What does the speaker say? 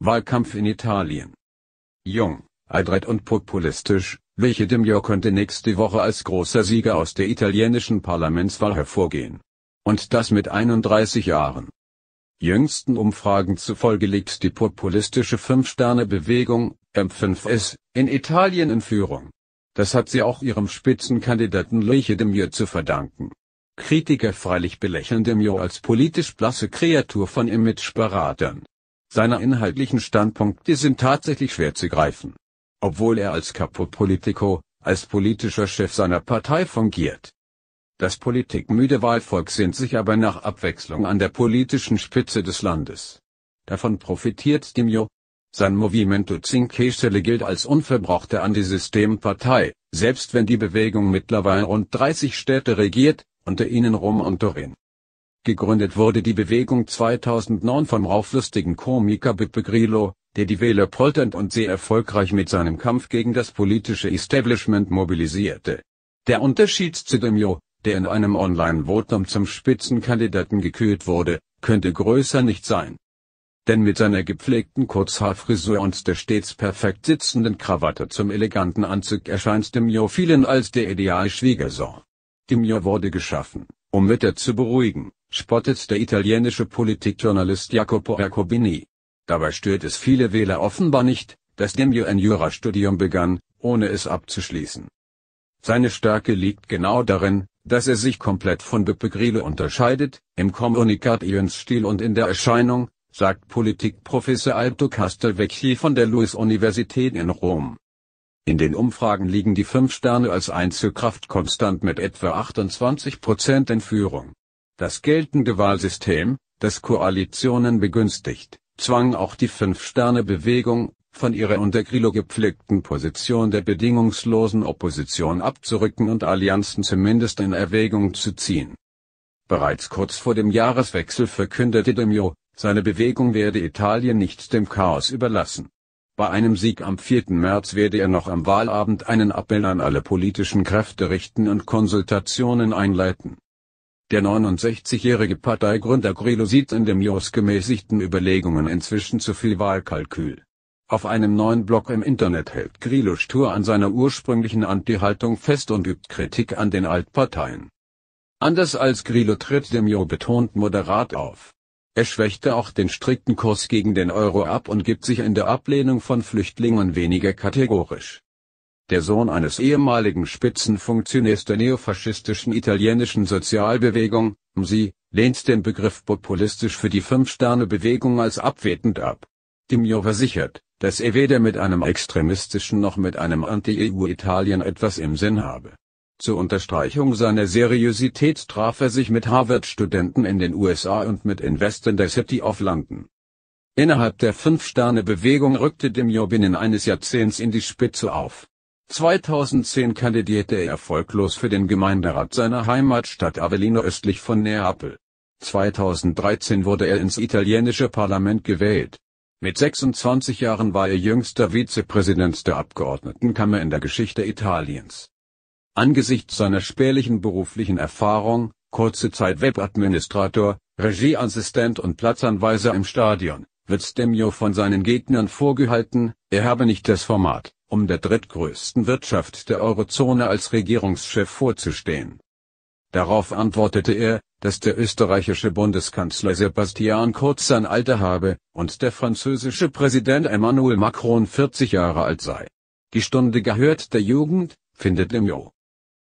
Wahlkampf in Italien. Jung, adrett und populistisch, Vichidimio könnte nächste Woche als großer Sieger aus der italienischen Parlamentswahl hervorgehen. Und das mit 31 Jahren. Jüngsten Umfragen zufolge liegt die populistische Fünf-Sterne-Bewegung, M5S, in Italien in Führung. Das hat sie auch ihrem Spitzenkandidaten Leche de Mio zu verdanken. Kritiker freilich belächeln de Mio als politisch blasse Kreatur von Imageberatern. Seine inhaltlichen Standpunkte sind tatsächlich schwer zu greifen. Obwohl er als Capo Politico, als politischer Chef seiner Partei fungiert. Das politikmüde Wahlvolk sind sich aber nach Abwechslung an der politischen Spitze des Landes. Davon profitiert Dimio. Sein Movimento Cinque Stelle gilt als unverbrauchte Antisystempartei, selbst wenn die Bewegung mittlerweile rund 30 Städte regiert, unter ihnen Rom und Turin. Gegründet wurde die Bewegung 2009 vom rauflustigen Komiker Beppe Grillo, der die Wähler polternd und sehr erfolgreich mit seinem Kampf gegen das politische Establishment mobilisierte. Der Unterschied zu Demio, der in einem Online-Votum zum Spitzenkandidaten gekürt wurde, könnte größer nicht sein. Denn mit seiner gepflegten Kurzhaarfrisur und der stets perfekt sitzenden Krawatte zum eleganten Anzug erscheint Demio vielen als der ideale Schwiegersohn. Demio wurde geschaffen um Witter zu beruhigen, spottet der italienische Politikjournalist Jacopo Jacobini. Dabei stört es viele Wähler offenbar nicht, dass Demio ein Jurastudium begann, ohne es abzuschließen. Seine Stärke liegt genau darin, dass er sich komplett von Beppe Grillo unterscheidet, im Kommunikationsstil und in der Erscheinung, sagt Politikprofessor Alto Castelvecchi von der Louis-Universität in Rom. In den Umfragen liegen die 5 Sterne als Einzelkraft konstant mit etwa 28 Prozent in Führung. Das geltende Wahlsystem, das Koalitionen begünstigt, zwang auch die 5 sterne bewegung von ihrer unter Grillo gepflegten Position der bedingungslosen Opposition abzurücken und Allianzen zumindest in Erwägung zu ziehen. Bereits kurz vor dem Jahreswechsel verkündete Demio, seine Bewegung werde Italien nicht dem Chaos überlassen. Bei einem Sieg am 4. März werde er noch am Wahlabend einen Appell an alle politischen Kräfte richten und Konsultationen einleiten. Der 69-jährige Parteigründer Grillo sieht in dem Jos gemäßigten Überlegungen inzwischen zu viel Wahlkalkül. Auf einem neuen Blog im Internet hält Grillo stur an seiner ursprünglichen Anti-Haltung fest und übt Kritik an den Altparteien. Anders als Grillo tritt dem Demio betont moderat auf. Er schwächte auch den strikten Kurs gegen den Euro ab und gibt sich in der Ablehnung von Flüchtlingen weniger kategorisch. Der Sohn eines ehemaligen Spitzenfunktionärs der neofaschistischen italienischen Sozialbewegung, MSI, lehnt den Begriff populistisch für die Fünf-Sterne-Bewegung als abwertend ab. Dimio versichert, dass er weder mit einem extremistischen noch mit einem Anti-EU-Italien etwas im Sinn habe. Zur Unterstreichung seiner Seriosität traf er sich mit Harvard-Studenten in den USA und mit Investoren der City of London. Innerhalb der Fünf-Sterne-Bewegung rückte Demio binnen eines Jahrzehnts in die Spitze auf. 2010 kandidierte er erfolglos für den Gemeinderat seiner Heimatstadt Avellino östlich von Neapel. 2013 wurde er ins italienische Parlament gewählt. Mit 26 Jahren war er jüngster Vizepräsident der Abgeordnetenkammer in der Geschichte Italiens. Angesichts seiner spärlichen beruflichen Erfahrung, kurze Zeit Webadministrator, Regieassistent und Platzanweiser im Stadion, wird Stemio von seinen Gegnern vorgehalten, er habe nicht das Format, um der drittgrößten Wirtschaft der Eurozone als Regierungschef vorzustehen. Darauf antwortete er, dass der österreichische Bundeskanzler Sebastian Kurz sein Alter habe und der französische Präsident Emmanuel Macron 40 Jahre alt sei. Die Stunde gehört der Jugend, findet Demio.